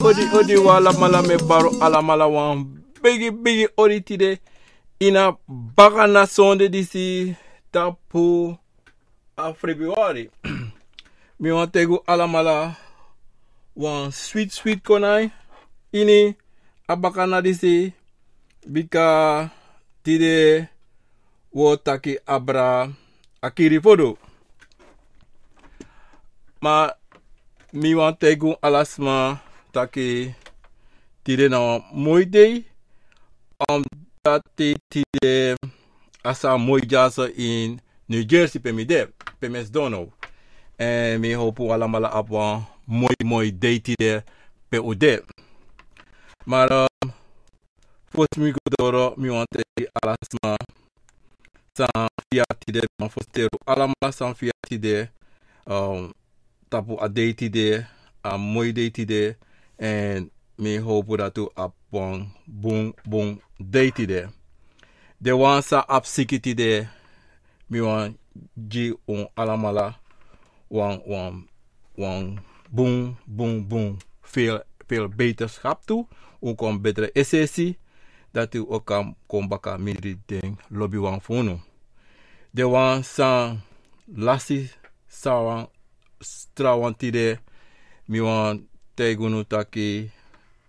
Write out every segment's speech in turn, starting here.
Odi, odi, wala, mala, me baro, ala, mala, wan, begi, begi, odi, tide, ina, bakana, sonde, disi, tapu, afri, biwari. Mi wan tegu, ala, mala, wan, swit, swit, konay, ini, abakana, disi, bika, tide, wotaki, abra, akiri, fodo. Ma, mi wan tegu, ala, sma. taki tide dei moide omdat tide asa moijasa in New Jersey pe mi de pe mes dono en mi hopu ala mala apwa moi moi dei tide pe o de maar um, fos mi godoro mi wante ala sma san fia tide ma fos teru ala mala san fia tide um, tapu a dei tide a moi dei tide en mi hopu datu ap bon, bon, boom deiti de. De wan sa ap sikiti de, mi wan ji on alamala, wan, wan, wan, boom, boom, boom. Veel, veel beterschap toe. Ook een betere essentie. Dat u ook kan komen met ding lobby wang voor De wang san lassi sawan strawan tide. Mi wan Taigunu Taki,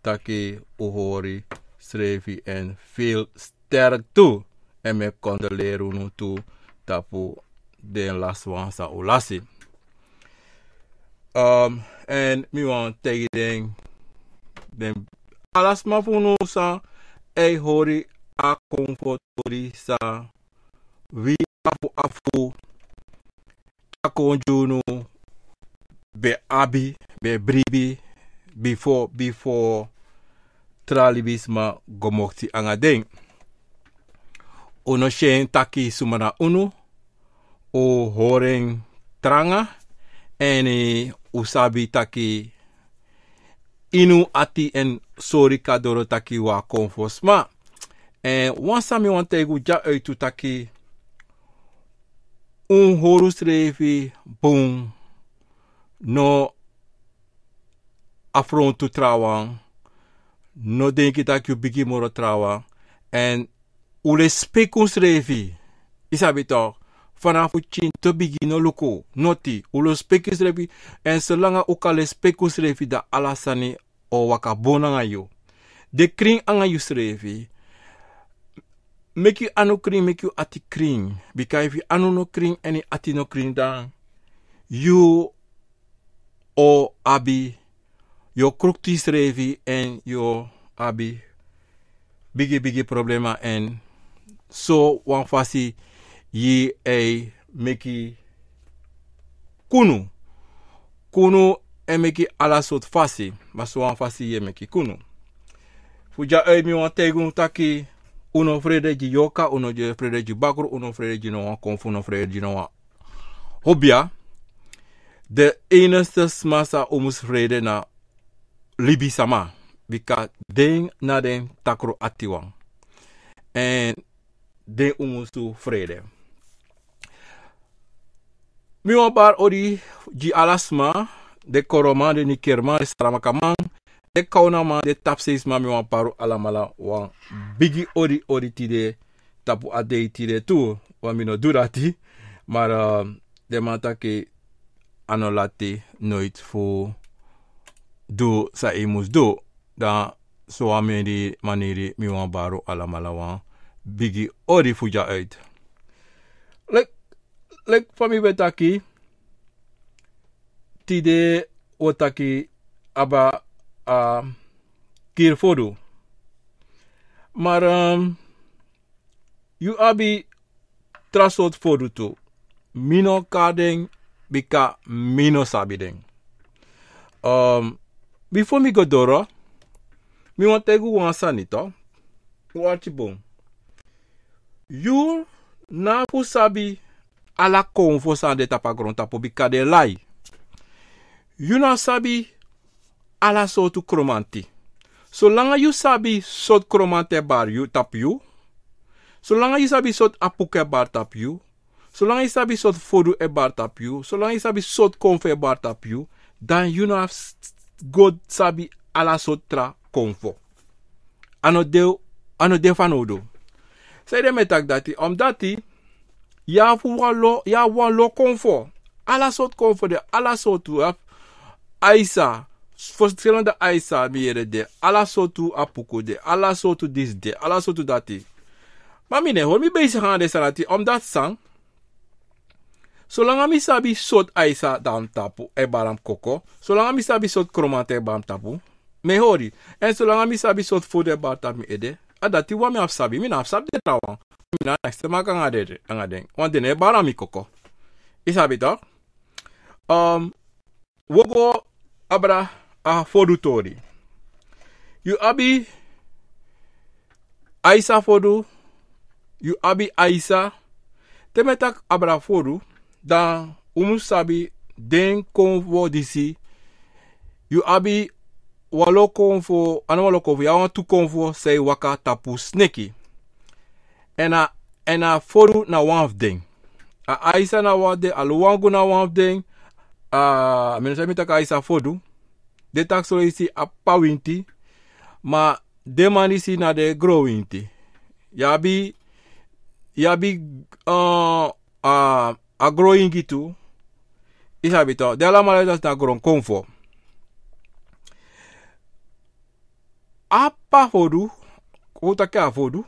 Taki Ohori, Strevi en veel sterk toe. En me condoleren toe tapu de laswansa olasi. Um, ehm, en mi wan tegi den, den alas mafunu sa, ei hori a konfotori sa, wi afu afu, takonjunu, be abi, be bribi, before before tralibisma gomokti anga ding taki sumana unu o horen tranga eni usabi taki inu ati en sori kadoro taki wa konfosma en wansami wante tegu ja taki un horus revi boom no afron tu Trawa No dat ik bigi moro trouwen, En ule spek ons revi. Isabi toch. Vanaf ucin to bigi no luku. Noti. Ule spek ons revi. En selanga ukale spek ons revi da alasani o waka bonanga De kring anga yu srevi. Make you anu kring, make you ati kring. Because if you anu no kring, any ati no kring dan. You o abi Yo kruk ti srevi en yo abi bigi bigi problema en so wan fasi yi e meki kunu. Kunu e meki ala sot fasi. Baso wan fasi ye meki kunu. Fuja e mi wan tegun taki uno frede ji yoka, uno je frede ji bakru, uno frede ji no wan konfu, uno frede ji no wan hobia. De eneste smasa omus frede na libi sama bika den naden takro atiwan en den umus to mi wan bar ori gi alasma de koroma de nikerman de saramakaman de kaunama de tapseisma mi wan paru alamala wan bigi ori ori ti tapu adei ti de tu wan durati maar de man anolati nooit do sa i mus do dan so a meri maniri mi wan baro ala malawan bigi ori fuja uit lek lek fami betaki tide wotaki aba a kir fodu maar um, yu abi trasot fodu tu mino kadeng bika mino sabiding um, Before me go doro, me want to go one sanito. Watch boom. You na fu sabi ala kon fo san de tapagron tapo de lai. You na sabi ala sotu kromanti. langa you sabi so kromante bar you tap you. langa you sabi so apuke bar tap you. langa you sabi so fodu e bar tap you, langa you sabi so konfe bar tap you, dan you know God sabi ala sotra konvo. Ano deel, ano deel van odo. Zij de metak dat hij, omdat hij, ja wan lo, ja wan lo konvo. Ala soort konvo de, ala soort wap, aisa, verschillende aisa meer de, ala soort apuko de, ala soort dis de, ala soort dat hij. Maar mine, hoor me bezig aan deze dat hij, omdat sang, Solang ami sabi sot aisa dam tapu e balam koko, solang ami sabi sot kromante e balam tapu, me hori, en solang ami sabi sot fode e tap tapu ede, adati wami af sabi, mina af sabi de tawan, mina next time adede, ngade, adeng, wan dene e balam mi koko. Isabi e tak? Um, wogo abra a fodu tori. Yu abi aisa fodu, Yu abi aisa, temetak abra fodu, dan umu sabi den kon fu disi yu abi walo kon fu anu walo kon fu yu tu waka tapu sneki en a en a foru na wan den a aisa na wan den a na wan den a uh, mene sabi taka aisa fodu de tak isi a pawinti ma de man na de growinti yabi yabi uh, uh, A agro ingitu isabito de la malaitas na agron konfo apa hodu kota ka fodu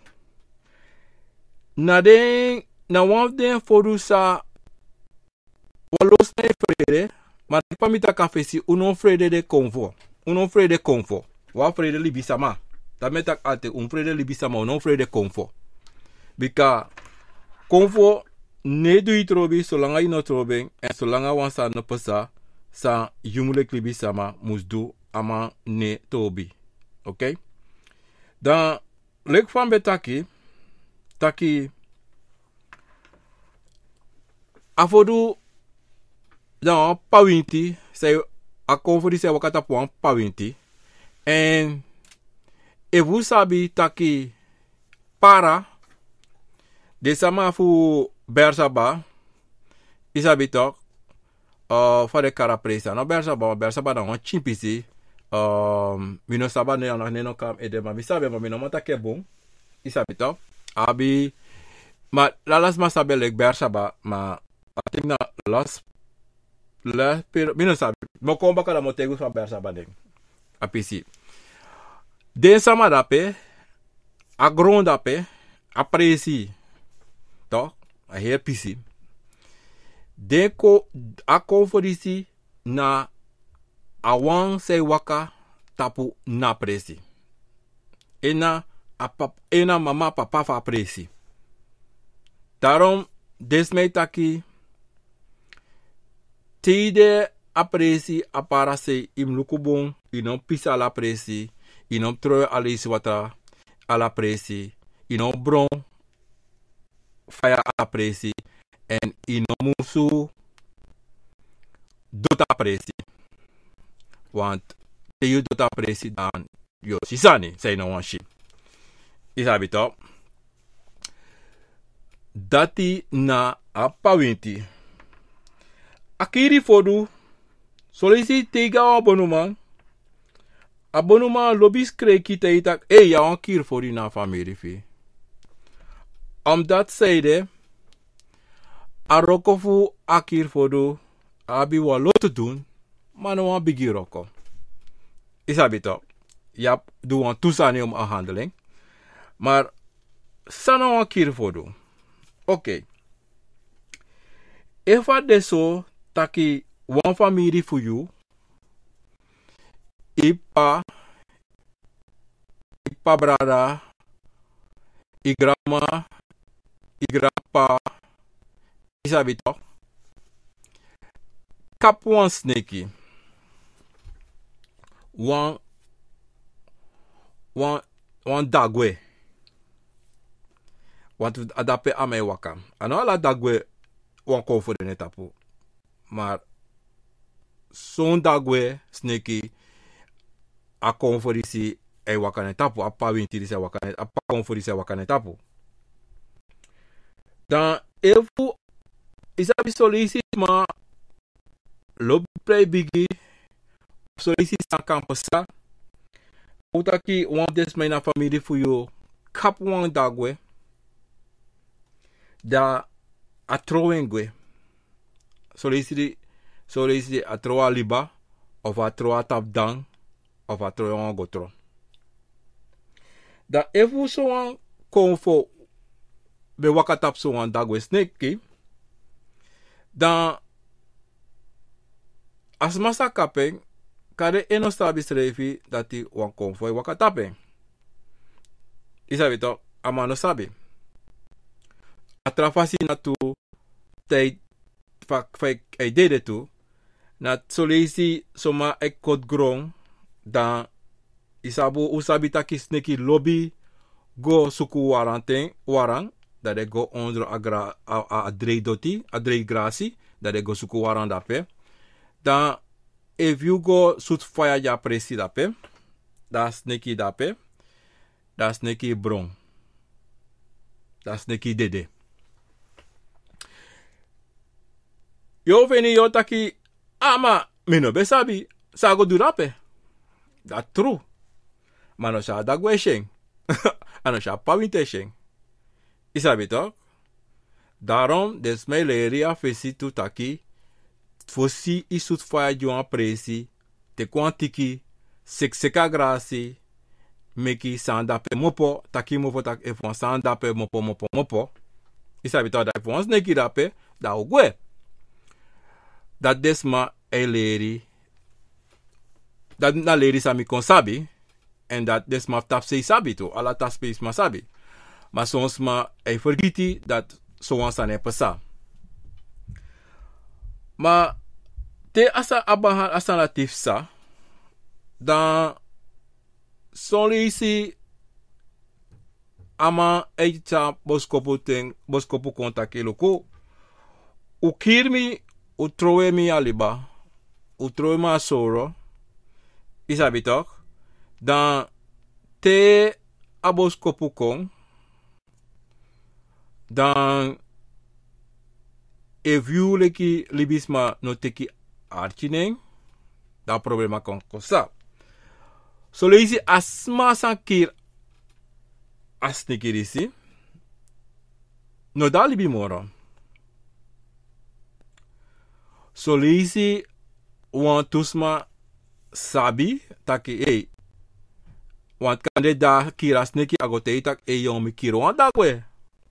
na den na wan den fodu sa walos na e frede ma te mita ka fesi uno frede de konfo uno frede konfo wa frede libisama ta metak ate un frede libisama uno frede konfo bika konfo ne du trobi solanga ino no troben en solanga wan sa no pesa sa yumule klibi sama musdu aman ama ne tobi ok dan lek fan taki taki afodu dan pawinti se a kon fo poan pawinti en e sabi taki para de sama fu Bersaba, Isabitok, uh, Farekara for karapresa. No Bersaba, Bersaba dan chimpisi. Um, mino saba ne anak neno kam edema. Misabe ma mino mata Isabitok. Abi, maar lalas ma sabe Bersaba, ma ating na las la pero mino sabe mo komba kala mo sa Bersaba Apisi. Den sama dape, agron ahe pisi de ko a konforisi na a se waka tapu na presi ena, a pap, ena mama papa fa presi daarom desmei taki tide apresi apara se im i non ala presi i non troi ala isi watra ala presi i non bron faya apresi en inomusu dota apresi. Want te yu dota apresi dan yo sisani say no wanshi. Isabi Dat Dati na apawinti. Akiri fodu solicitega ga abonuman. Abonuman lobis kreki te itak e ya on fodu na familie. fi. Om Omdat zeide Arokofu akirfodo abi walo te doen, maar no wan bigi roko. to, ja, doe een toesane om een handeling. Maar sana nou akir kirfodo. Oké. Okay. de deso taki wan famiri fuyu. Ipa Ipa brada Igrama Igrapa Isabito Kap wan sneki Wan Wan Wan dagwe Want à ame wakam Ano la dagwe Wan for netapo Mar Son dagwe snakey, A konforisi si E wakane apa A pa se wakane A pa se wakane Dan heel isabi solisi ma lobi play bigi solisi san kampasa ki, wan des mai na famili fu yo kap dagwe da atrowen gwe solisi solisi atroa liba of atroa tap dan of gotro da efu so wan kon fo be waka tap so wan dag snake ki, dan as masa kapen, kare eno stabi srefi dati wan konvoy waka tapen. Isabi to, ama no sabi. Atrafasi na tu, tei, fak, fak, ei dede tu, na solisi soma ek kot grong, dan isabu usabi taki sneki lobby, go suku warang, warang dat ik go onder adre doti, adre Grassi, dat ik go suku dape. Dan, if you go sut faya ja presi dape, dat is neki dape, dat is neki bron, dat is neki dede. Yo veni yo taki, ama, mino besabi, sago durape. Dat true. Maar no da Anosha sheng. Ano sa Isabitok, Daarom des mij fesi tutaki, fosi isut faya juan presi, te kwantiki, sekseka grasi, meki sandape mopo, taki mopo tak efon sandape mopo mopo mopo. Isabi toch dat efon dape, da ogwe. Dat desma e leri, dat na leri sami kon sabi, en dat desma tapse isabi sabi to, ala tap isma sabi. Maar soms maar hij vergiet dat zoals aan het passa. Maar te asa abaha asa la tifsa. Dan solisi ama eita boskopo ten boskopo kontake loko. Ukirmi utrowe mi aliba. Utrowe ma soro. Isabi Dan te aboskopo dans eviuleki libisma no teki artinen da problema kon kosa so que asma san kir asnikirisi no da libi moro so leisi wan tusma sabi taki ei hey, want kan de da kir asniki agotei tak ei hey, yomi kiro com dagwe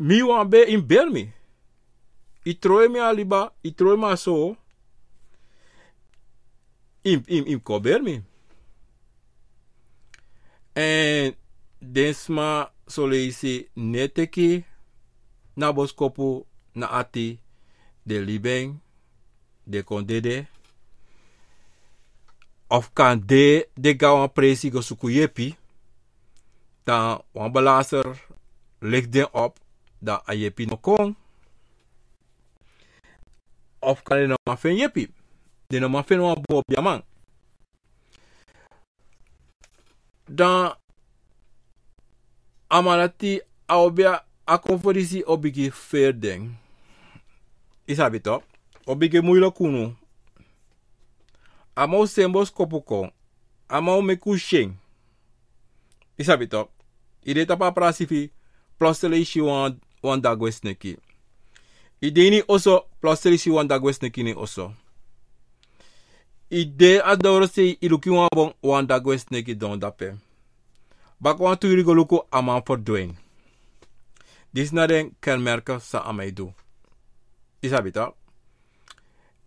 mi wan be in Belmi. I troe mi aliba, i troe me so. Im, im, im ko Belmi. En densma soleisi neteki na boskopu na ati de Liben de kondede. Of kan de de gawan presi go sukuyepi. Dan wan belaser leg den op dan a yepi no kon. Of kan je nou maar vinden yepi. De nou maar vinden nou Dan amarati aobia a conferisi obigi fair ding. Isabi toch? Obigi moeilijk kunu. Amou sembos kopokon Amou meku sheng. Isabi toch? Ide tapa prasifi. Plotseling ishi wan. wanda gwesneki i de ini oso plasirisi wanda gwesnekini oso i de a dawrosi i luki wan bon wanda gwesneki don dape bak wan tuirigo luku a man for doing disi na den kenmerken san a mai du i sabi tak ah?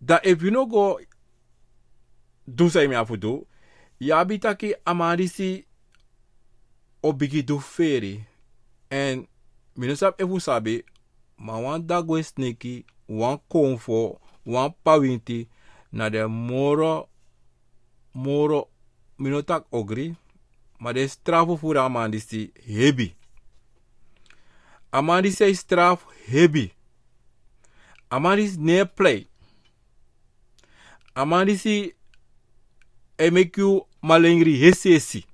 dan if yu no go du sa e mi a fu du yu abi taki a man risi o bigi du feri en Minister if you sabi, ma wan dagwe sniki, wan comfort, wan pawinti, na de moro, moro, minotak ogri, ma de strafo fura amandisi hebi. Amandisi é straf hebi. Amandisi ne play. Amandisi é meio que malengri esse esse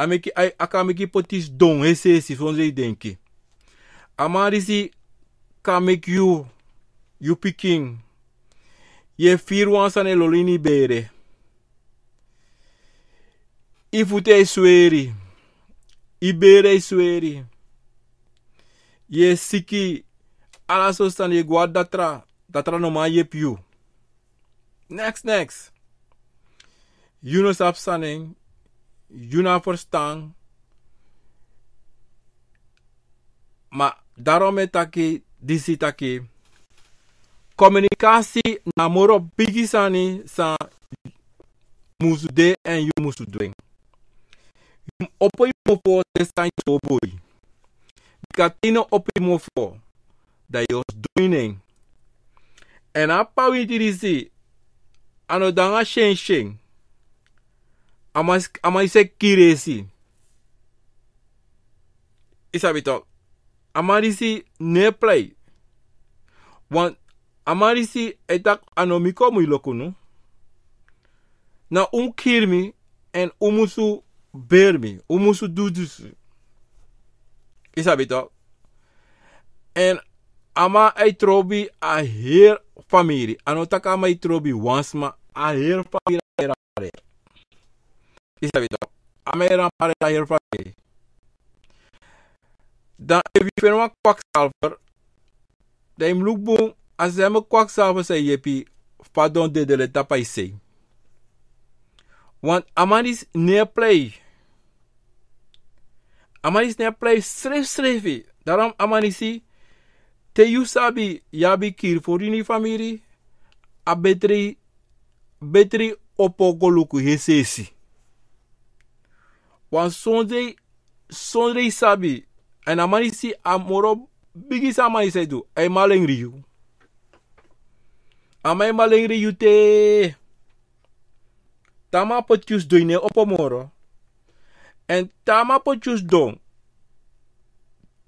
a ai akameki potis don esse esse fonze denki amarisi kameki you yu pikin ye firu ansane lolini bere ifute sueri ibere sueri ye siki ala so stan ye gwa datra datra no ma ye piu next next Yunus Absanen Juna verstaan. Maar daarom is e taki, disi Communicatie namoro bigisani sa musude en yu musudwing. Opo yu mofo tesan soboi. Katino opo yu mofo. Da yos doining. En apa winti disi. shen shen ama se kiresi. Isabi toch? Amarisi ne play. Want amarisi etak anomiko mui lokunu. Na kirmi en umusu bermi. Umusu dudusu. Isabi toch? En ama etrobi a her famiri. Anotaka ama eitrobi wansma a her famiri. This is the American Paradise Hero Play. Dan evi fen wan kwaksalver. Da im luk bon. As eme kwaksalver se yepi. Fadon de de le tapay se. Want amanis ne play. Amanis ne play sref srefi. Daarom amanisi. Te you sabi. Yabi kir for ini famiri. A betri. Betri opokoluku hesesi. one Sunday Sunday sabi and amani si amoro bigi sa amani se do e maleng riu amai maleng riu te tama potjus doine opomoro en tama potjus don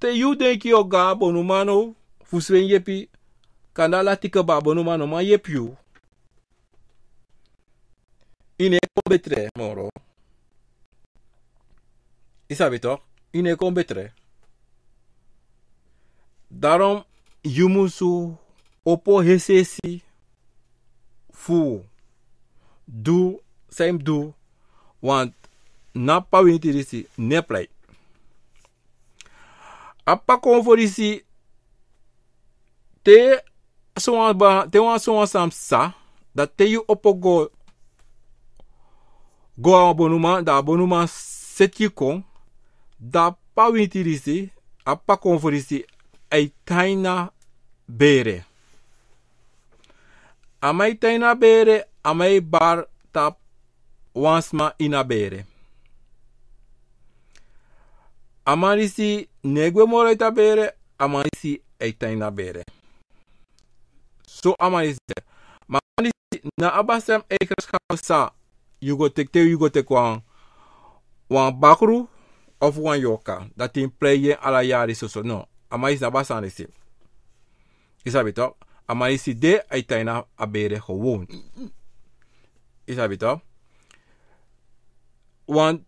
te yu ki o ga bonumano fuswen yepi kanala tika ba bonumano ma yepiu ine kobetre moro Je sabe toch? Ine kon betere. Daarom, je moet zo opo recessie voor. Doe, zijn doe. Want na pa winti disi, ne play. Apa kon voor disi, te soan ba, te wan soan sam sa, dat te you opo go, go a bonuman, da bonuman set kon, da pawintirisi a pa konforisi ai taina bere. Amai taina bere, amai bar tap wansma ina bere. Amanisi negwe morai ta bere, amanisi ai taina bere. So amanisi. Amanisi na abasem eikerschap sa yugo tekte yugo Wan bakru, of one yoka dat in pleye ala yari soso no ama is na basan de isabi to ama is de aitaina abere gewoon isabi to want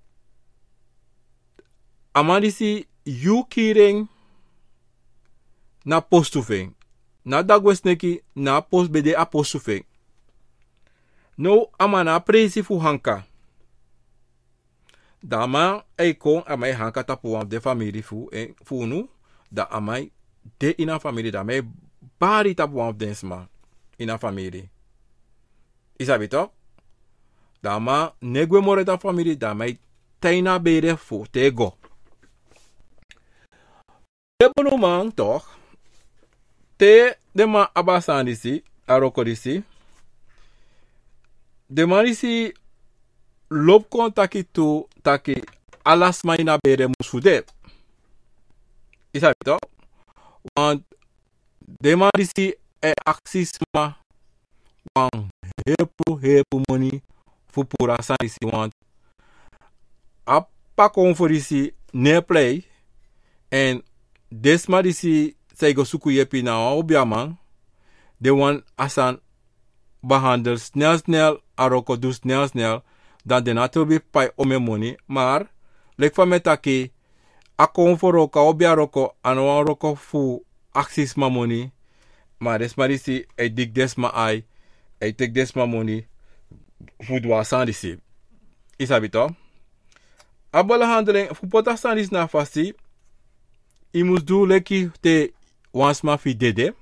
ama is yu kiring na postufeng na neki. na post bede apostufeng no ama na presi fu hanka da ama e kon amai hanka tapu wan de famiri fu en funu da amai de ina famiri da amai bari tapu wan den sma ina famiri isabi tok da ama negwe more da famiri da amai teina bere fu te go Debono man toch te de ma abasandisi arokodisi de marisi lobkon taki tu taki alas maina bere musude. Isabi to? Want e aksisma Wang hepu hepu moni fupura san want appa konforisi ne play en desma disi suku yepi na obiaman de wan asan behandel snel snel aroko du snel snel dan den atobi pai ome moni, maar lek van metaki akon for obia roko anwan roko fu aksis ma moni, maar des marisi e dik des ma ai, e tek des ma moni fu dwa san disi. Isabito. Abola handeling fu pota san disi na fasi, imus du leki te once fi dede,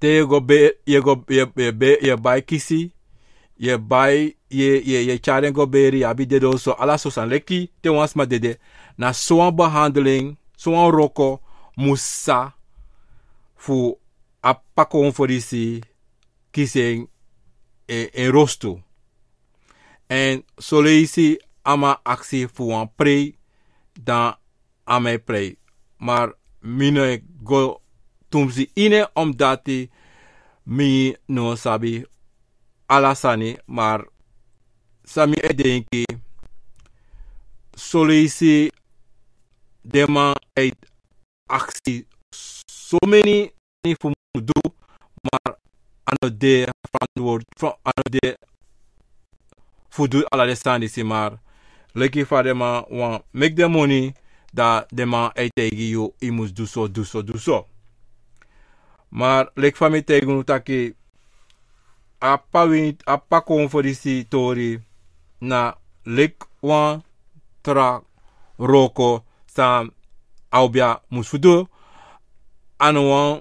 te je go be, je go, je, je, je, je, je, ye bai ye ye ye charen beri abi so ala so san leki te wans ma dede na soan behandeling soan roko musa fu apako on forisi kiseng e, e rosto en so ama aksi fu an pre dan ame pre maar mine go tumzi ine omdati mi no sabi sani, maar sami e denki soluisi dema uit actie. Zo so many ni fu mudu maar aan de verantwoord, aan de voedoe alasani si maar lucky for them want make the money dat de man uit yo jou, je so doen so doen so. Maar lek fami mij nu dat apa wint apa tori na lek wan tra roko sam aubia musfudu anu wan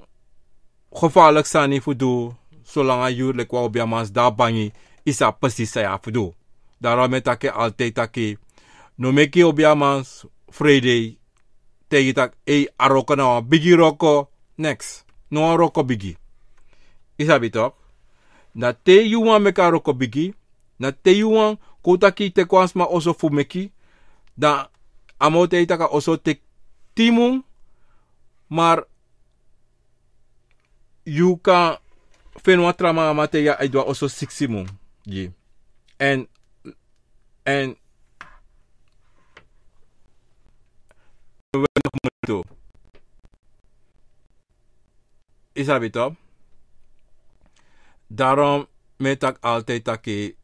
gevaarlijk sani fudu zolang a jur lek Aubia mans da bangi isa sa saya fudu daarom take alte take no meki obia mans friday tegi tak e aroko na bigi roko next no roko bigi isa bitok na te yuwan meka roko bigi, na te yuwan kota ki te kwansma oso fumeki, dan amo te itaka oso te timun, maar you kan fenwa trama ama te ya idwa oso siksimun. Yeah. En, en, weinig Daarom met ik altijd dat ik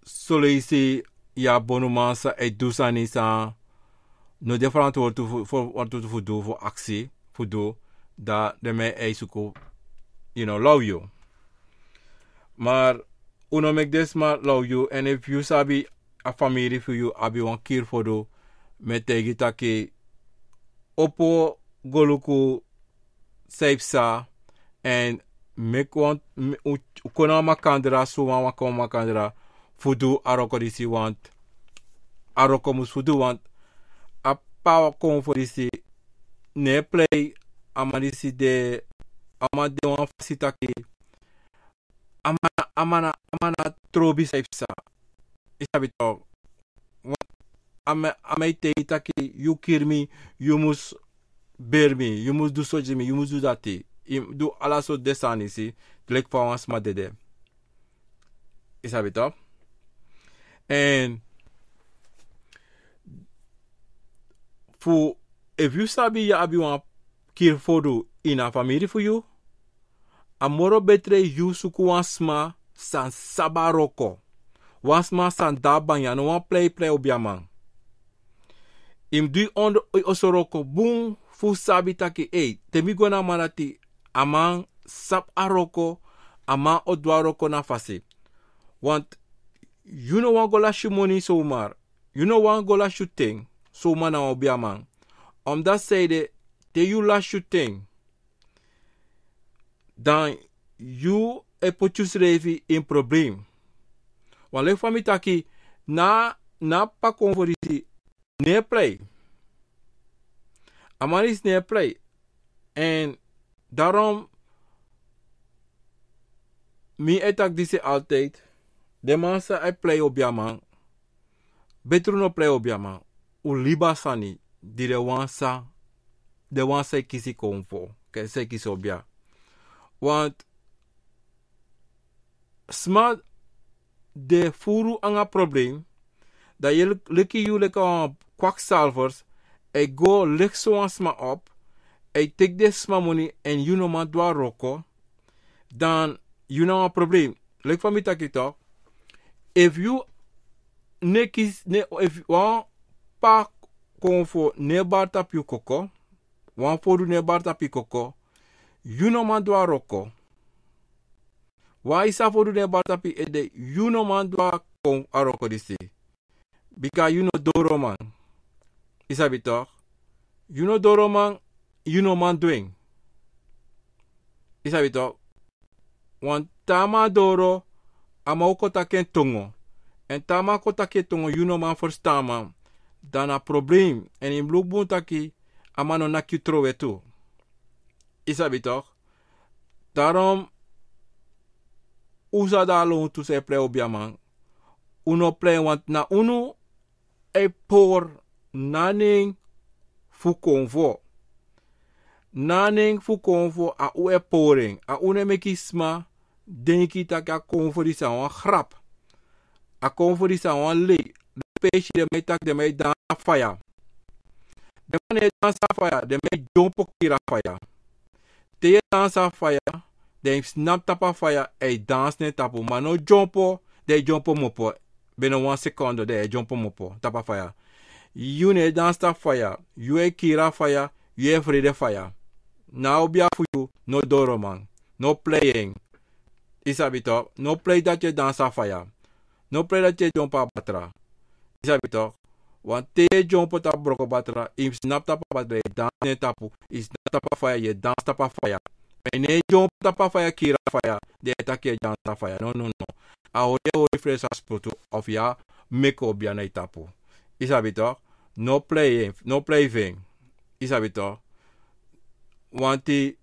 solliciteer ja bonumansa en Dusanisa. No de verantwoord voor wat te voldoen voor actie, voor dat de mij eisuko, you know, love you. Maar uno make this maar love you en if you sabi a family for you abi wan keer for do met tegen dat je opo goluku seipsa en mek want u kona makandra suwan wako makandra fudu aroko disi want aroko mus fudu want a pawa kon fo disi ne play ama disi de ama de wan fasita ki amana amana amana trobi saifsa isabi to ame ame ite itaki you kill me you must bear me you must do so you must do that do ala so desan ici, tlek pa wans ma Isabi top? And, for, if you sabi ya abi wan kir do in a family for you, a moro betre you suku wan sma san sabaroko. Wan sma san daban ya no play play obiaman. Im du on osoroko boom fu sabi taki, eight. temi gona manati aman sap aroko aman odwa-aroko na fasi. want you no wan go las you money ma you no wan go las you ting ma na obi aman omdat de you las you ting dan you e potus revi in probleem want lek fami taki na na pa konforisi ne play amaris ne play en Daarom, mi etak ze altijd, de mensen die play op jaman, beter no play op jaman, u liba sani, die de wansa, de wansa e kisi konvo, ke se kisi op ja. Want, sma de furu anga probleem, dat je lucky jullie kwakzalvers, e go licht zo'n op, I take this money and you know man dwa roko, dan you know a problem. Lek for me take If you ne kis ne if wan pa kon fo ne bar tap you koko, wan fo du ne bar tap you koko, you know man dwa roko. Wa isa fo du ne bar tap you ede, eh, you know man dwa kon a roko disi. Because you know doro man. Isabi You know doro you know man doing. Isa wito. Want tama doro ken tongo. En tama ken tongo you know man first man. Dan a probleem. En in blubun taki amano na kyu trowe tu. Isa Daarom usa da tu se play Uno play want na uno e por naning fu naning fu konfo a u pouring a une meki denki taki a konfo di san wan grap a konfo di wan le de pech de mai taki de mai dan a de man e dan de mai don poki ra faya te e dan san de snap tapa a faya e dans ne tapu ma no de e jompo mopo bene wan sekondo de e jompo mopo tap a faya yu ne e dan san faya yu e Now be for no doroman, no playing. Isabito, no play dat je dansa fire. No play dat je jompa batra. Isabito, want te jump ta broko batra, im snap a batra, dance ne tapu, is tapa faya, je dans tapa faya. jump jompo tapa faya, kira de take dansa faya. No, no, no. Aore fresh as sputu, of ya, meko na tapu. Isabito, no playing, no playing. Isabito, wanti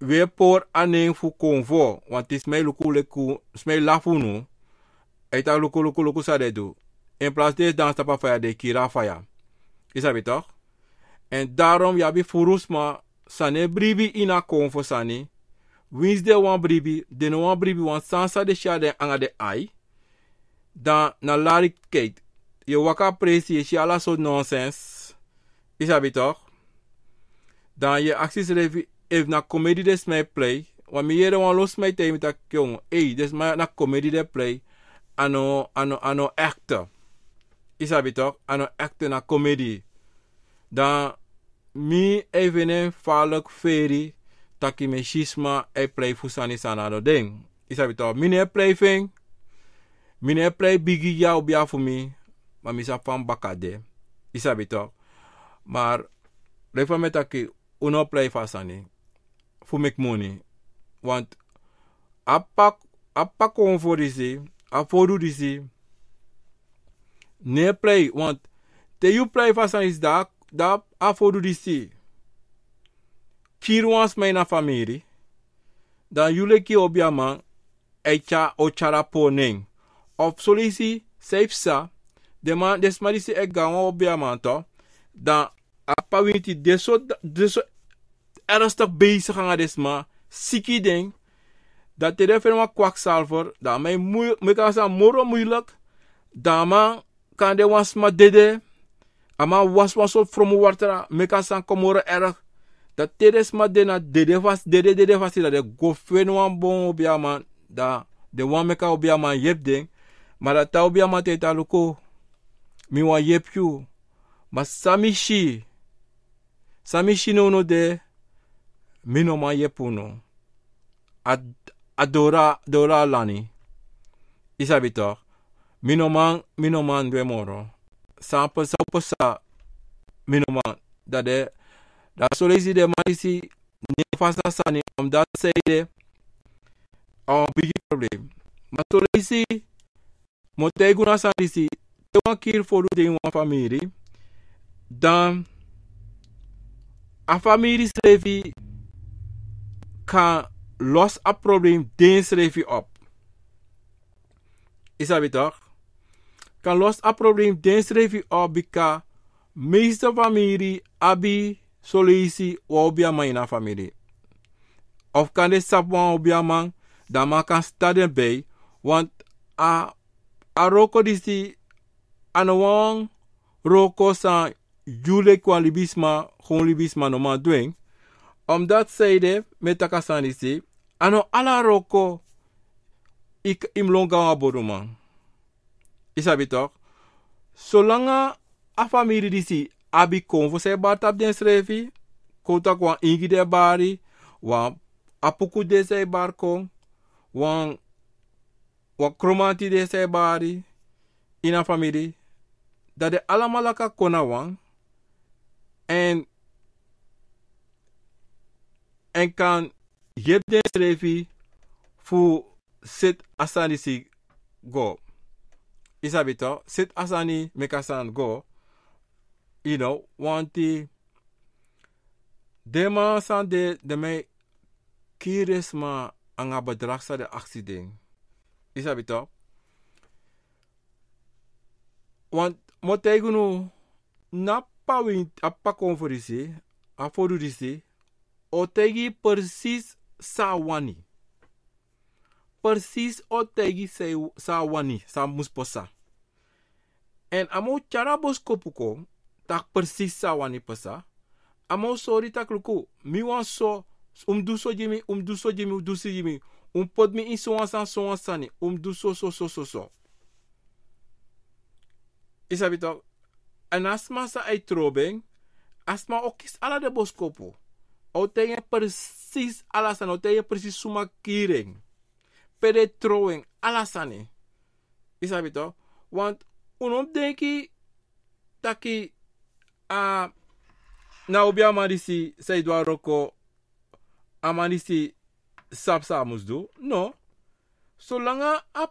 we por aning fu konvo wanti smei luku leku smei lafunu eta luku luku luku de do in plaats deze dan stapa faya de kira faya dat toch en daarom yabi furusma sane bribi ina konvo sani winsde wan bribi no wan bribi wan sansa de sha en anga de ai dan na lari kate je waka presi je so nonsens dat toch Dan je acties heeft na comedy des mij play. Want meer dan los mij tegen met dat jongen. Hé, des mij na comedy des play. Ano, ano, ano actor. Isabi toch? Ano actor na comedy. Dan mi even falok feri. Taki me schisma e play fusani sanado ding. Isabi toch? Mine play thing. Mine play biggie jou bia voor me. Maar misa van bakade. Isabi toch? Maar... Lefa met taki uno play fasani make moni want apak af voor afodu disi ne play want te you play fasani is da da afodu disi kiru wans me na familie, dan yule ki obiaman echa ochara poning, of solisi seifsa de man desmadisi e gawan obiaman to dan apa winti deso deso ernstig bezig aan is maar ding dat er even wat kwakzalver dat mij moeilijk me kan moro moeilijk dat man kan de dede ama was was op from water me kan zijn erg dat er is de dena dede was dede dede was dat de gofen wan bon obiaman, da de wan me kan ding maar dat obiaman te taluko you maar samishi sami de minoma yepunu ad, adora dora lani isabitor minoman minoman de moro sampo minoman dade dat de marisi ne pasa sani omdat zij de big probleem maar solisi moteguna sanisi te wan kir voor de wan famiri dan afamirisreef je kan los een probleem den je op. Is dat toch? Kan los problem probleem den je op bika meeste familie abi solisi obia obiaman in familie. Of kan de sapwan man dan man kan staden bij want a a roko disi anawang nou roko jule kwa libisma kon libisma no man dwing omdat zeide met takasani ano ala roko ik Imlonga longa wa boruman isabi tok solanga a famiri disi abi kon se bata den srevi kota kwa ingi de bari wan apuku de se bar kon wan wan kromanti de se bari ina famiri dade alamalaka kona en, en kan de Srevi voor sit asani si go. Isabito, sit asani mekasan go. You know, wanti dema san de de me kiesma ma anga bedrag sa de accident. ding. Want nap Pawin win a pa tegi persis sawani. persis otegi sawani se, sa musposa en amo charabos tak persis sawani pesa, pasa amo sori tak luku Miwan so umduso jimi umduso jimi um jimi um in so um soansani, um so so so so so anasma asma sa ay trobeng, asma okis ala de boskopu. O tenye persis alasan, o tenye persis suma kiring. Pede troeng alasane. Isabi to? Want unom denki taki a uh, na obi amarisi roko dwaroko amarisi sapsamus do. No. Solanga a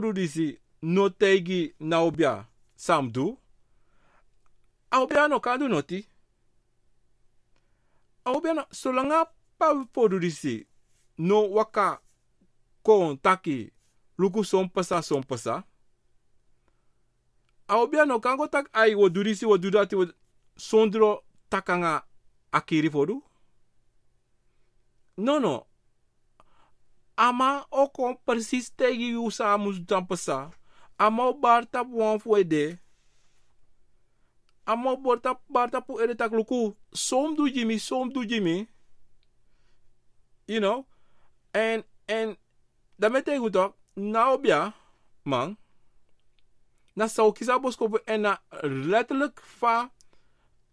di disi no tegi na obia samdu. Aubiano kadu kan noti. Aubiano solanga pa podurisi no waka kontaki luku sompasa passa. Aubia no kan go tak ai wo durisi wo dudati sondro takanga akiri fodu. No no. Ama o kon persiste tegi usa musutan pesa. Ama o bar tap wan amo bota barta pu ere tak luku som du jimi som du jimi you know and and da mete goed ook nou bia man na sau kisa boskopu na letterlijk fa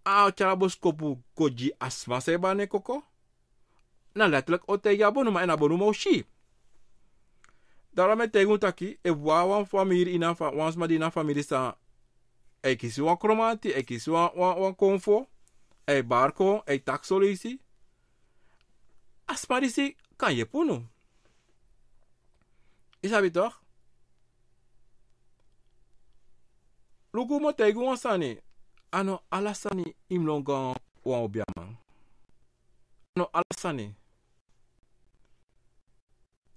a chara boskopu koji asma se bane koko na letterlijk o tegi abonu ma en abonu ma ushi daarom met tegen taki e wawan familie ina een wans maar di familie ekisi wan kromati, ekisi wan, wan, wan konfo, e barko, e taksolisi. Asparisi kan je punu. Isabi toch? Luku mo tegu wan sani, ano alasani imlongan wan obiaman. Ano alasani.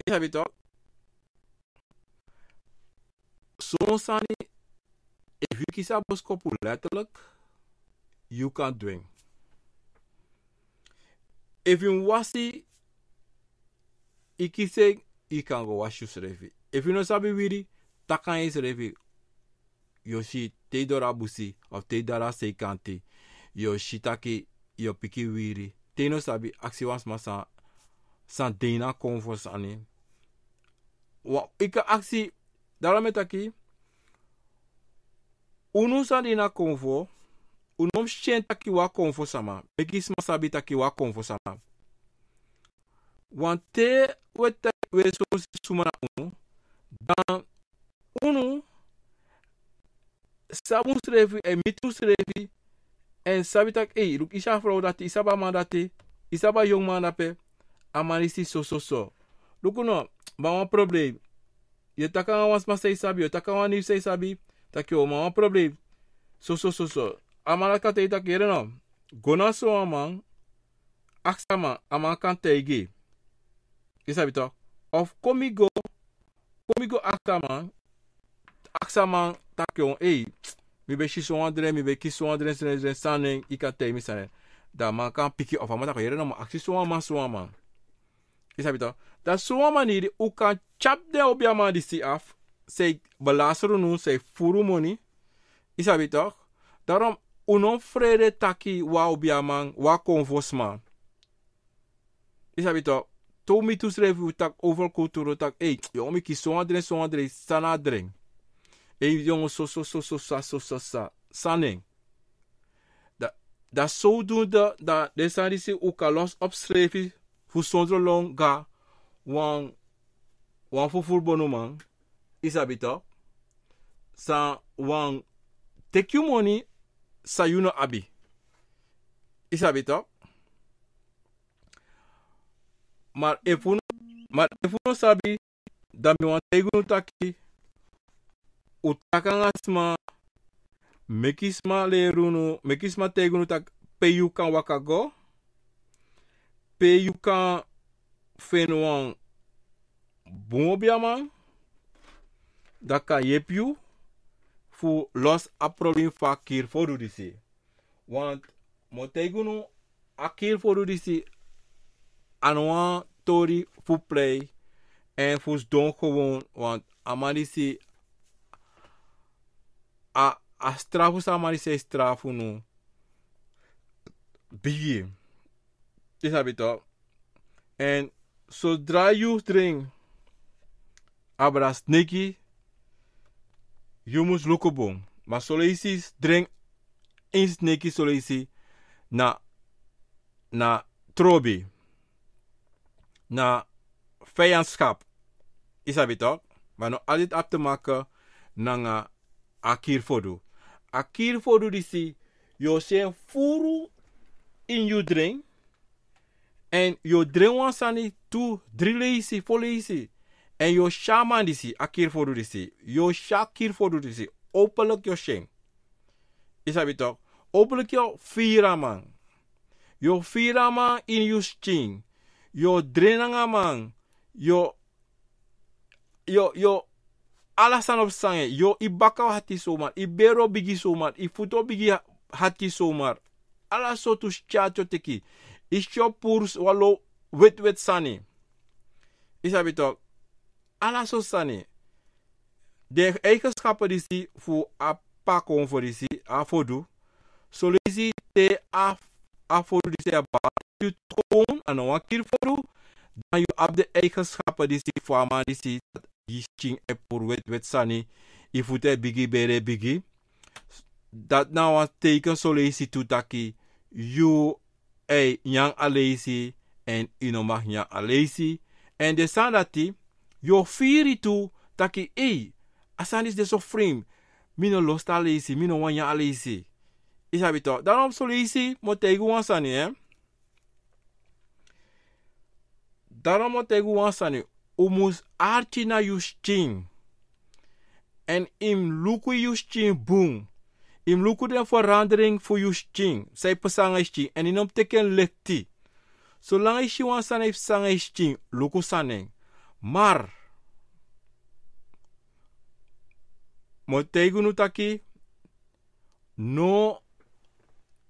Isabi toch? Son sani Makisa boskopu letterlijk, you can dwing. Even wasi, ikise, ikango washu srevi. If you no sabi wiri, takan is revi. Yoshi teidora busi, of teidora seikante. Yoshi taki, yo piki wiri. Teino sabi, aksi wans masa, san deina konfos ani. Wa, ika aksi, daarom met Unu na konvo, unom shen taki wa konvo sama. Begis sabi taki wa konvo sama. Want te wete we so sumana unu, dan unu sabun srevi en mitun srevi en sabi ei. e, luk isa vrouw dati, isaba man dati, isaba jong man dape, amanisi so so so. Luk wan probleem. Je takan ma sei sabi, je takan wan ni sei sabi, takyo man problem so so so so amala kan tei taki yere no gona so wan man aksa man aman kan tei gi yu sabi tok of komi go komi go aksa man aksa man taki wan ei me ben si andré me dren mi andré ki so wan dren dren dren san nen i kan piki of a man taki yere no man aksi so wan man so wan man yu sabi tok dan so wan man niri u kan chap de obi a man di si af sei belasteren nu, sei furu moni. Isabi toch? Daarom uno frere taki wa obiaman wa konvosman. Isabi toch? To mi tu srevi tak over kulturo tak. Ey, jong mi ki so adren, so adren, sana adren. Ey, jong zo zo zo zo zo zo, so sa. Saning. Dat, dat zodoende dat de sanisi ook al los opschreven voor zonder long ga. Wang, wang voor voorbonnen man. I sabi top. San wan tekyu moni sayu nou abi. I sabi top. Mar efoun sabi dami wan tey goun nou taki. Utakang asman. Mekisman tey goun nou taki. Pey yukan wakago. Pey yukan fen wan bon obyaman. daka yepju fu los a problem fa kir foru disi. Want motegunu a kir foru disi anwan tori fu play en fu don want amadisi a a strafu sa amadisi e strafu nu bigi. Isabi En zo so je drink abra sniki Jumus lukobong. Maar soloisi drink eens neki soloisi na na trobi. Na vijandschap. dat toch? Maar nog altijd af te maken naar eh, akir fodu. Akir fodu disi yose furu in je drink. En yo drink wansani tu drileisi foleisi. En Yosha mandisi, akir fodu disi. shakir kir fodu disi. Openlijk yo sheng. Isabi toch? Openlijk yo fira man. Yo fira man in yo sting. Yo drenanga man. Yo... Yo... Yo... Alasan of sange. Yo ibaka hati somar. Ibero bigi somar. Ifuto bigi hati somar. alasotus sotu chacho teki. Isyo purs walo wet wet sani. Isabi toch? alasosani. De eigenschappen die ze voor apakon voor die afodu, solisi te af afodu die ze abat, je toon en een wakir voor dan je op de eigenschappen die ze voor maar die ze die ching e voor wet wet sani, ifute bigi bere bigi. Dat nou een teken solisi taki you e nyang alesi en inomag nyang alesi. En de sandati, Yo firi tu taki ei, asanis de sofrim, mino losta alisi, mino wanya alisi. Isabi to, dan op solisi, mo tegu wansani, eh? Daarom mo tegu wansani, umus arti na yustin. En im luku yustin boom. Im luku den verandering voor yustin. Zij pesanga yustin. En in op teken lekti. Zolang yustin wansani, pesanga yustin, luku saneng. Mar. Motego no taki. No.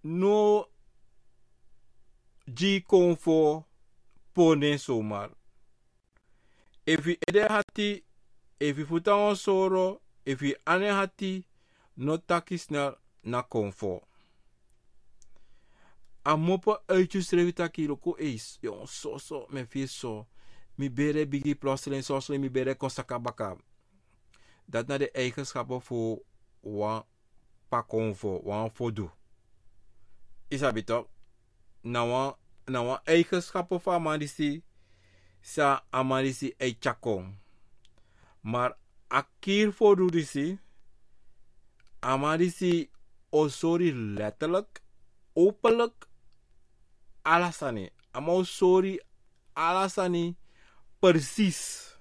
No. De conforto. Ponen somar. Evi ede hati. Evi futan on soro. Evi ane hati. No taki snel na conforto. A mopa uitjes revitaki loko eis. Yon so so. me fi so. mi bere bigi plotseling zoals mi bere kosakabaka. Dat na de eigenschappen voor wan voor wan fodu. is dat Na wan, na wan eigenschappen van amarisi, sa amarisi chakon. Maar akir fodu disi, dus amarisi osori letterlijk, openlijk, alasani. amosori alasani. precies.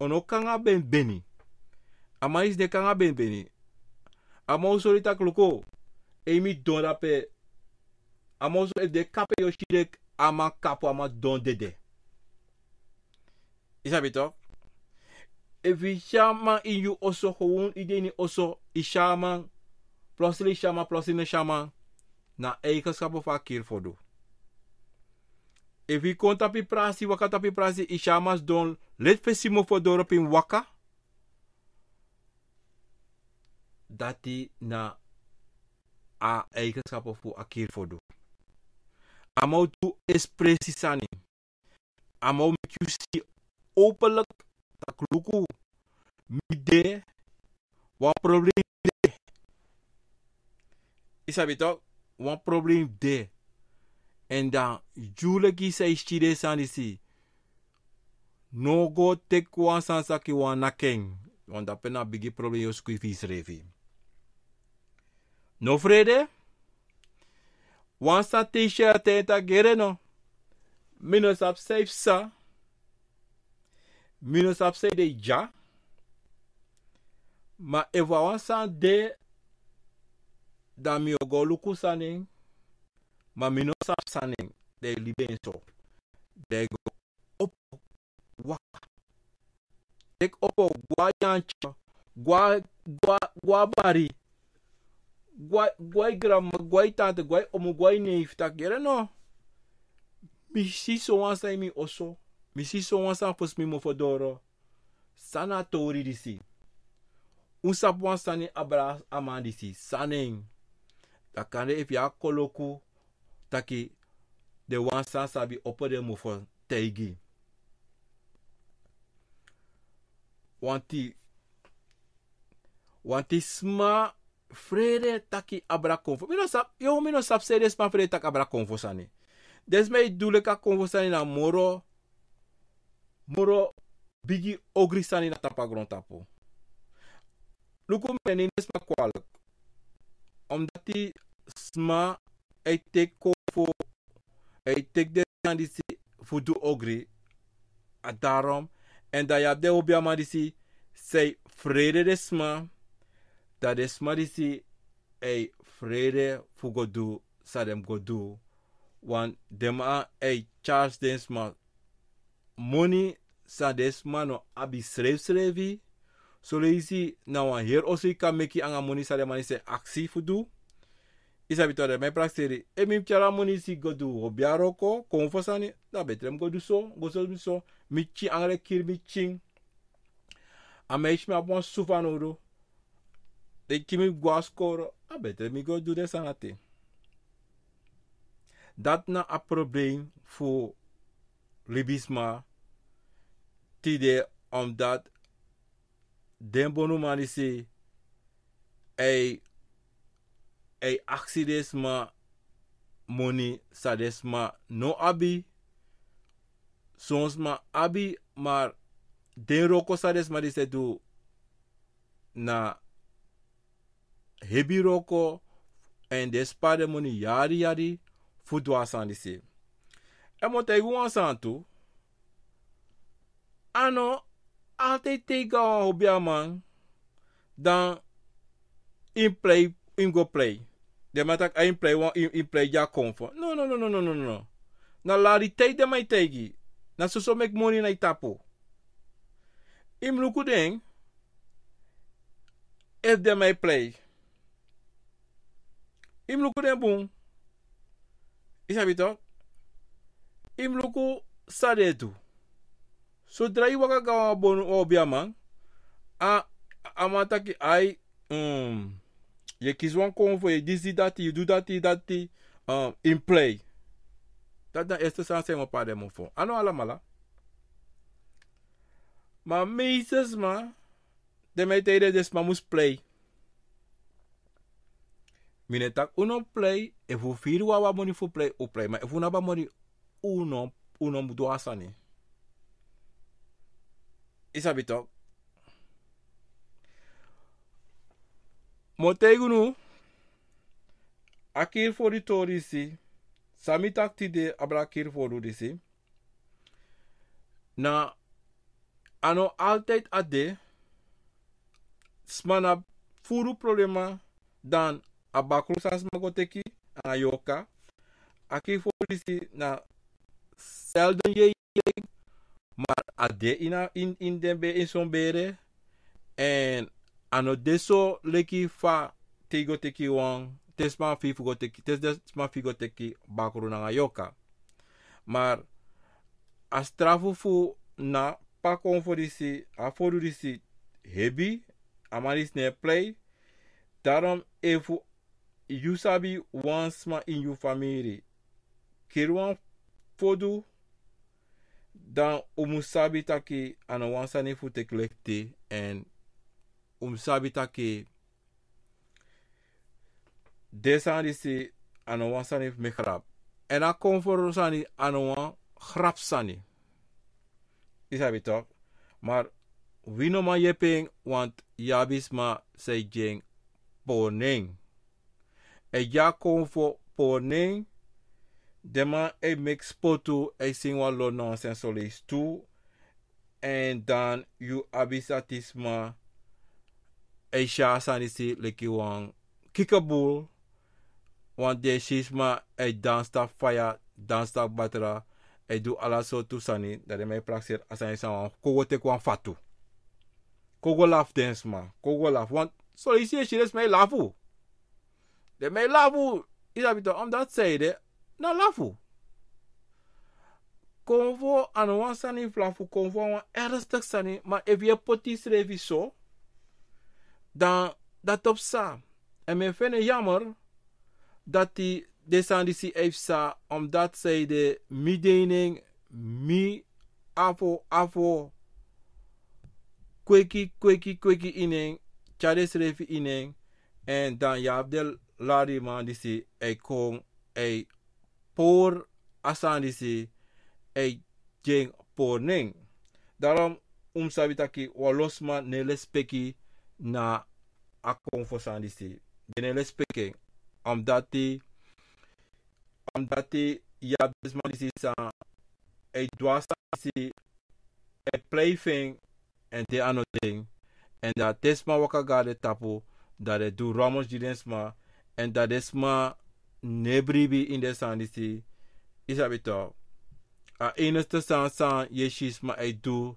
Ono kanga ben beni. Ama is de kanga ben beni. Ama oso lita kloko. Emi don rape. Ama oso e de kape yoshirek. Ama kapo ama don dede. Isabi toch? Evi shaman in you oso gewoon ideni oso. Ishaman. Plotseling shaman, plotseling shaman. Na eigenschappen van keer voordoen. evi konta pi prasi waka tapi prasi i shamas don let pesimo fodoro pin waka dati na a eigenschap of a keer fodo amou tu expressi sani amou make you see openlijk tak luku de, wan problem de isabi tok wan problem de en dan uh, juleki sa Chide san is no go tek san saki wan na ken want dat pena bigi problem yo skui fis revi no frede wan sa t-shirt gere no mino sap safe sa mino sap se de ja ma eva wan de dan mi Maar mijn saning, de libenso, de go op waka. Tek opo gwa yancho, gua gua gwa bari. Gwa gwa grandma, gwa tante, gwa omo, gwa neef tak gere no. Mi si so wan sa mi oso. Mi si so wan sa pos mi mo fodoro. Sanatori disi. Un sapuan sani abra amandisi. Saning. Takande if ya koloku. taki de wan san sabi opo de mu fu teigi wanti wanti sma frere taki abra konfo mi no yo mi no sap sere sma frere taki abra konfo sani des mei dule ka sani na moro moro bigi ogri na tapa gron tapo luku meni nesma kwalek omdat die sma ei faut tekde de si fu du ogri a daarom en da yabde obi ama disi sei frede de sma da de sma disi ei frede fu go sa go wan dem a ei eh, charge den sma moni sa de sma no abi srev srevi so le na nou, wan her osi i kan meki anga moni sa dem ani aksi fu isabi tore me prakseri e mi mtiara moni si godu obiaroko konfosani na betrem godu so goso so mi chi angre kir mi ching ame ish me abon sufano de kimi guaskoro a betrem mi godu de sanate dat na a probleem voor libisma tide omdat den bonu mani ei aksi sadesma moni no abi. sonsma abi maar den roko sadesma ma di se na hebi roko en despa de moni yari yari fu dwa san di se. E mo te tu. Ano altijd tegen op Dan in play, in go play. de mata in play wan in play ja konfo. No no no no no no no. Na lari tei de mai tegi. Na so so make money na itapo. Im luku deng, If de mai play. Im luku den bum. Isabi tok. Im luku sadetu. So drai waka gawa bonu obiamang. A amata ki ai um Je kiest convoy, je ziet dat, je doet dat, dat, um, in play. Dat dan eerste zijn mijn op de mofo. Ano allemaal. Maar meesters ma, de mij tijden dus maar moest play. Mine tak uno play, voor vier uur wa money voor play, o play, ma e fu naba money uno, uno doa sani. Isabi Motegunu nu for torisi samitakti de abrakir forudisi na ano altijd ade smana furu problema dan abakrusas magoteki ana yoka akir na selden je maar ade in, in, in, in, in, in, in, in, ano deso leki fa tego teki tesma fifugo teki tesma figo teki bakuru na yoka maar Astrafu fu na pakon fu disi disi hebi amaris ne play daarom efu yusabi sabi in yu famiri fodu dan omusabi taki ano wan fu teki lekti en um sabitaki desani si ano wan sani mihrab en a konforo sani ano wan hrap sani mar winoma Yeping want yabisma seijeng Poning e Yakonfo Poning poneng dema e mix e sing lo solis tu and dan you abisatisma Aisha sanisi leki wan kikabul. Wan de shisma e dansta faya, dansta batra. E do ala so tu sani. Dade me prakser asani san wan kogo tek kwam fatu. Kogo laf dance ma Kogo laf. Want sollicitatie is mijn lafu. De mijn lafu. Is dat beter? Omdat zij na lafu. Konvo aan sani flafu. Konvo aan ernstig sani. Maar even je potis reviso dan dat op sa. En eh, men vindt het jammer dat die descendentie heeft sa, omdat zij de midening mi afo afo kweki kweki kweki ining chades refi ining en dan jaap de lariman die e ik kong, ik poor asandici, ik si, ei jeng poor neng. Daarom, umsabitaki, walosman, neles peki, na akonfosandisi. Generally speaking, omdat die, omdat die ja besman disi sa, e dwasa disi, e plaything en te ano en dat desma waka gade tapu, dat e du ramos di desma, en dat desma nebribi in de sandisi, isabito. A eneste san san yeshis ma e du,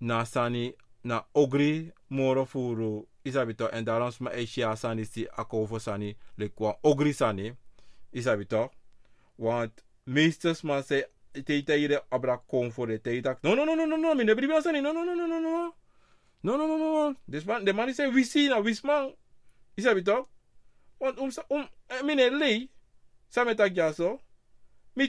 na sani na ogri moro furu isabito en daarom sma e shia sani si akofo sani kwa ogri sani isabito want meesters ma se teita ire abra konfore teita no no no no no no mi ne bribi sani no no no no no no no no no no this man the man is we see na wisman isabito want um um eh, mi ne lei sametak jaso mi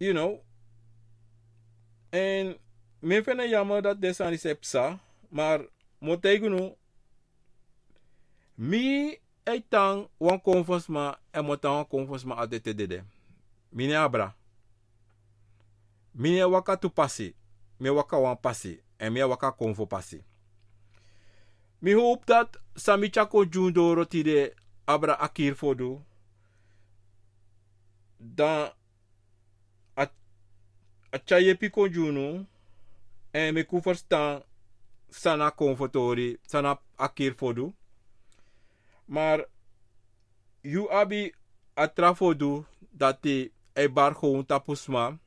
You know. En me vind het jammer dat deze aan psa. Maar moet ik nu. Mi eitang wan konfons ma. En moet dan konfons ma altijd te dede. Mine abra. Mine waka tu passi. Me waka wan En me waka konfo passi. Mi hoop dat samichako kon doen abra akir voor dan acha ye piko junu en me ku verstaan sana konfotori sana akir fodu maar you abi atra fodu dati e bar gewoon tapusma e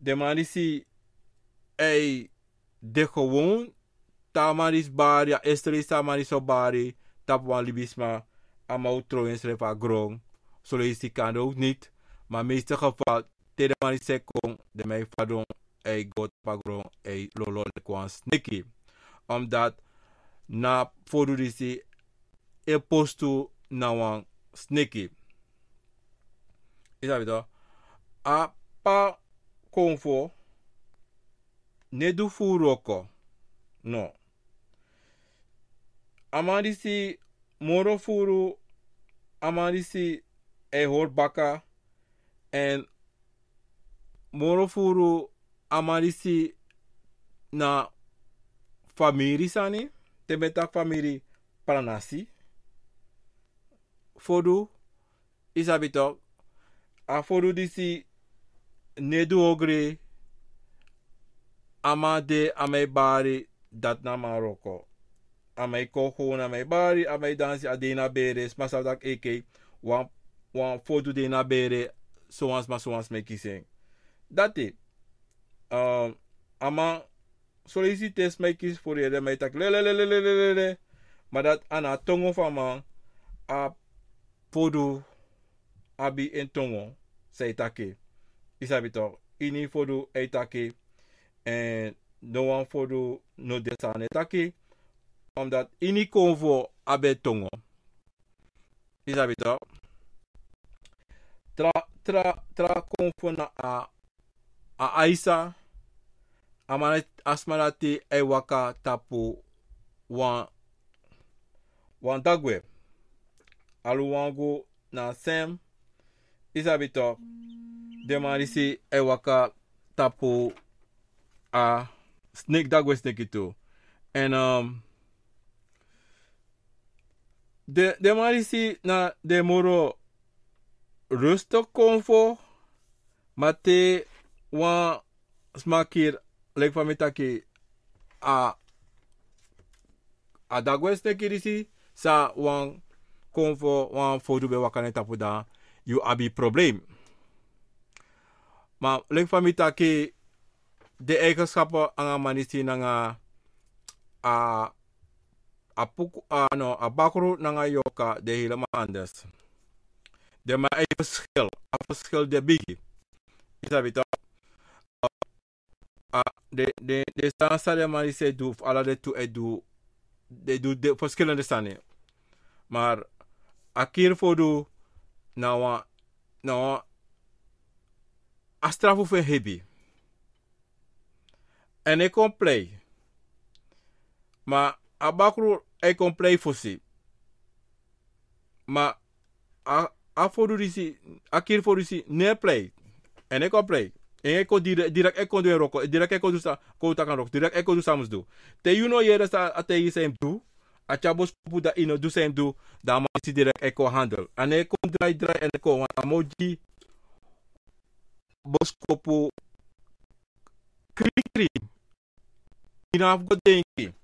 de manisi ei de gewoon tamaris bari a estris tamaris o bari libisma ama utroens repa grong zo lees die kan ook niet maar meeste geval Tede mani de mij fadon ei god Pagro ei lolon kwan Omdat um, na fodurisi e postu na wan sneaky Isabi A pa konfo ne du furoko. No. Amadisi moro furu amadisi e horbaka en morofuru amalisi na famiri sani te tak famiri pranasi fodu isabi tok a fodu disi nedu ogre amade Amay bari dat na maroko amai koko na bari amai dansi adena bere smasadak eke wan wan fodu de na bere soans ma soans me kiseng dat dit, um, Aman solliciteert mij kees voor je ermee tek le le le le le le le le le le le le le le le en le le le le le le le le le le le le le le le le le le A Aisa Asmarate Ewaka tapu Wan Wandagwe Aluwango na Sam Isabito Demarise Ewaka tapu A Snake Dagwe Snake Ito and um de Demarise na Demoro Rusto Konfo Mate Wan smakir lek van meta ki a a dagweste te kirisi sa wan konfo wan fodu be wakane tapu you yu abi problem. ma lek van meta ki de eigenschappen aan manisi nanga a a puku a no a bakru nanga yoka de ma anders de ma e verschil a verschil de bigi kita Uh, de, de, de staanstadion maar is het doe, of alle de toe het doe, de doe de verschillende standen. Maar, akir voor doe, nou, nou, astrafu voor hebi. En ik kom play. Maar, abakru, ik kom play voor ze. Maar, afodurisi, akir voor ne play. En ik kom play e ko dire direct ik ko do roko direct ik ko do sa ko ta kan roko direct ik ko do samus do te you know dat sa je zijn sem als je chabos pu da ino do zijn do dan ma je direct e ko handle an e ko dry dry and ko wa emoji boskopu kri kri ina go denki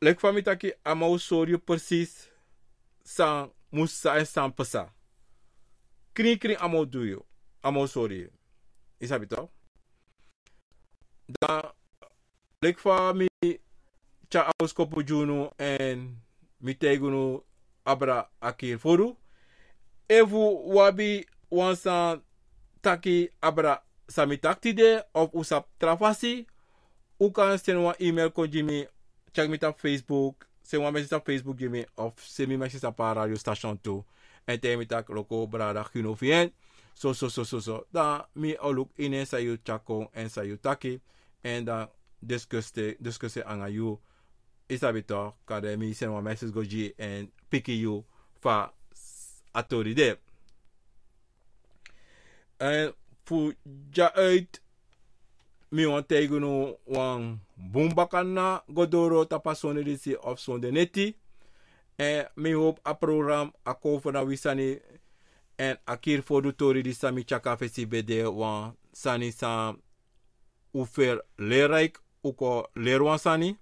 lek van mij dat ik amau sorry precies san musa en san pesa 그린 그린 아모두요 아모소리 이사비도 da lekfa mi cha auskopu junu en mi tegunu abra akir foru evu wabi wansan taki abra sami of usap trafasi u kan send wan email kon jimi chak mi facebook send wan message ta facebook jimi of send mi para a pa radio station too en temi tak loko brada kuno vien. So, so, so, so, so. da mi oluk ine sa yu and en sa yu taki. En dan uh, diskuste, diskuste anga yu. kade mi sen wa mesis goji en piki yu fa atori de. En fu ja uit mi wan teigunu wan bumbakana godoro tapasone disi of sonde neti en eh, mi hope a program a kofo wisani en a kir de tori di sami chaka fesi bede wan sani sa ufer fer lerayik uko ler sani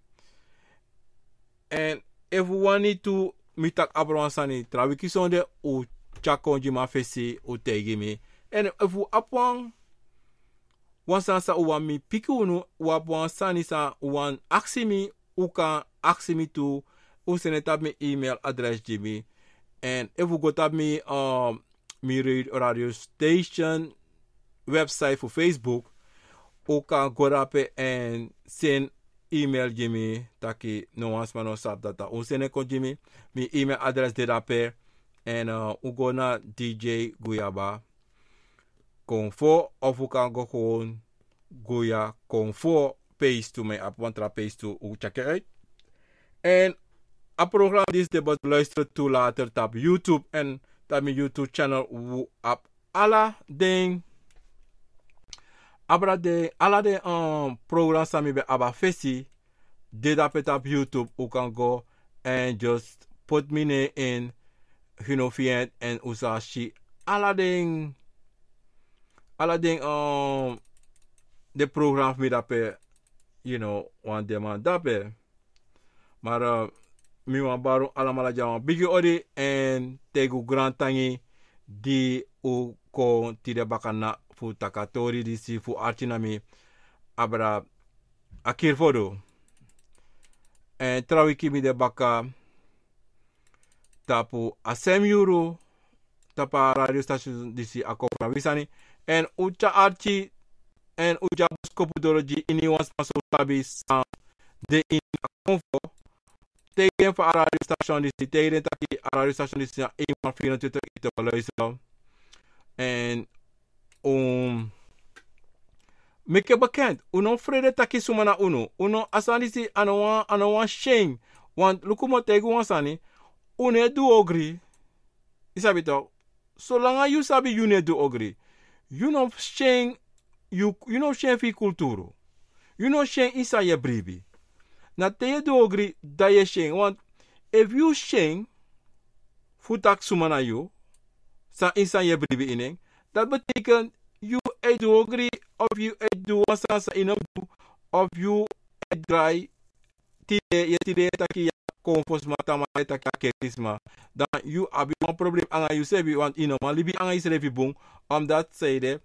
en efu wani tu mi tak apri sani tra wiki son de u tyakongi ma fesi u teigi mi en efu apu wan wan san u mi piki unu u nou, wan sani sa u wan aksi mi u kan aksi mi tu usene tab mi email address jimmy and if you go tap mi um mi radio station website for facebook go up and send email jimmy taki no wants man no sab data usene ko jimmy mi email address de rape and uh, u na dj guyaba comfort of u go gewoon goya comfort paste to my app want paste to u check it out and A programma is de bot luisteren toe later op YouTube en op mijn YouTube channel op alle ding. Abra de alle de um, programma sami be Abba fesi. Dit op het op YouTube ook kan go and just put me name in Hunofiant en Usashi. Alle ding. Alle ding um, de programma me dat you know, one demand dat Maar uh, mi wan baro alamala jawan bigi odi en tegu grand tangi di u kon tide baka na fu taka di si fu arti na abra a fodo fo trawi en trawiki mi de baka tapu a sem yuru tapu radio station di si a wisani en u tya arti en u tya buskopu ini wan masuk tabi san de ini a Tegen voor Radio Station die zit tegen dat je Radio Station die zit 24 uur te beluisteren. En om. Um, Make bekend, uno vrede taki sumana uno. Uno asani si anawan anawan shame. Want lukumo tegu wansani, une du ogri. Isabi to, Langa you sabi une du ogri. You know shame, you, you know shame fi kulturu. You know shame isa ye bribi na te dogri dat je sheng. Want if you sheng, futak sumana you, san insan je bribi dat betekent you eet dogri of you eet duwa san of you eet dry tide je tide taki ya konfos mata ma taki ya Dan you abi een probleem anga you sebi want inoma libi anga isrevi bung, omdat zeide eh,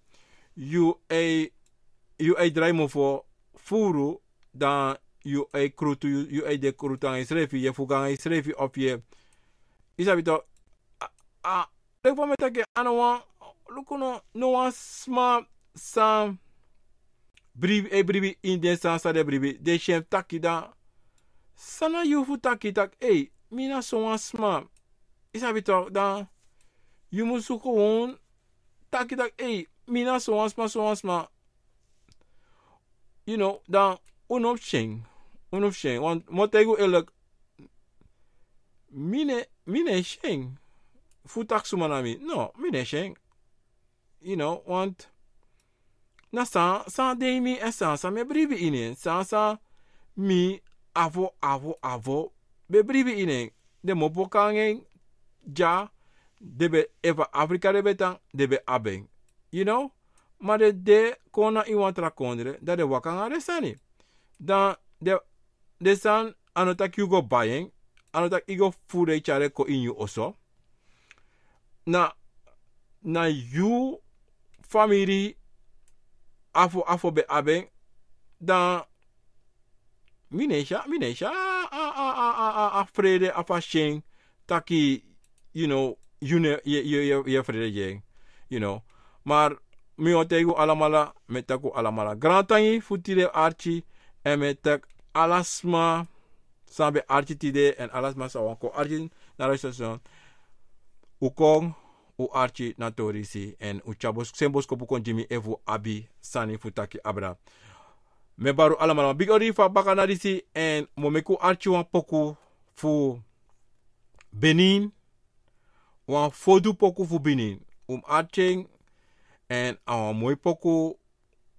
you a you je dry mo voor furu dan you a krutu you you a de krutu an isrefi ye fuga is Refi of ye Isabito ah, a ah, lek fo meta ke ana wan no no wan sma san bribi e in de san de bribi de chef Takida sana yu fu taki tak ei so wan sma isabi to dan yu mu su taki tak so wan sma so wan sma you know dan option Ono sheng. Want moet ik e Mine, mine e sheng. Futak sumanami. No, mine e sheng. You know, want. Na sa, sa de mi en sa me bribi inen. Sa sa mi avo, avo, avo. Be bribi inen. De mopo kangen. Ja. Debe eva Afrika rebetan. Debe abeng. You know? Maar de de kona iwan trakondre. Dat de wakanga resani. Dan de desan ano taki yu go bayen ano taki yu go in yu oso na na yu famiri afo afo be aben dan minesha, minesha, a a a a taki you know you ne ye ye ye you know maar mi o alamala met alamala grantangi futile archi en met tak alasma sabe Tide en alasma sawan Archie artin na ukong u archi natorici torisi en u chabos sembos ko jimi abi sani futaki abra Mebaru baru big ori fa baka en momeku Archie wan poku fu benin wan fodu poku fu benin um arching en awan moi poku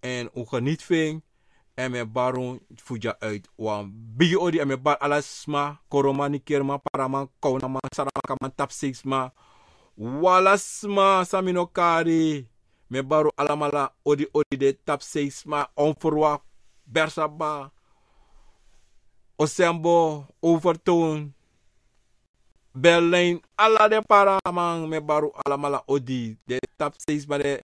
en u geniet mijn baron fuja uit want bij odi mijn bar alasma koroma Paraman, kerma parama kaunama 6 Ma walasma samino kari me baro alamala odi odi de on onforwa bersaba osembo overtoon berlin ala de paramang me baro alamala odi de tapsiksma de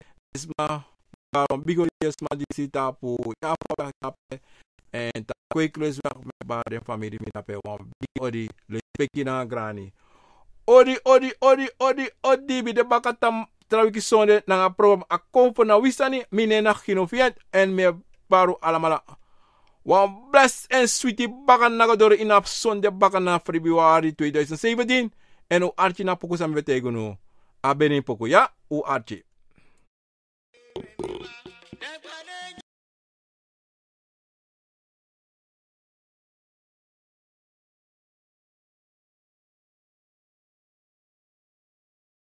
daarom bigo yes ma di si tapu ya pa en ta kwe kles me ba de family mi tape wan Big Odi le peki na grani odi odi odi odi odi bi de bakatam trawiki sonde na nga program a kompo na wisani mine na ginoviet en me paru alamala One bless and sweetie bakan na in op sonde bakan na februari 2017 en u archi na pokusam betegunu abeni poku ya o archi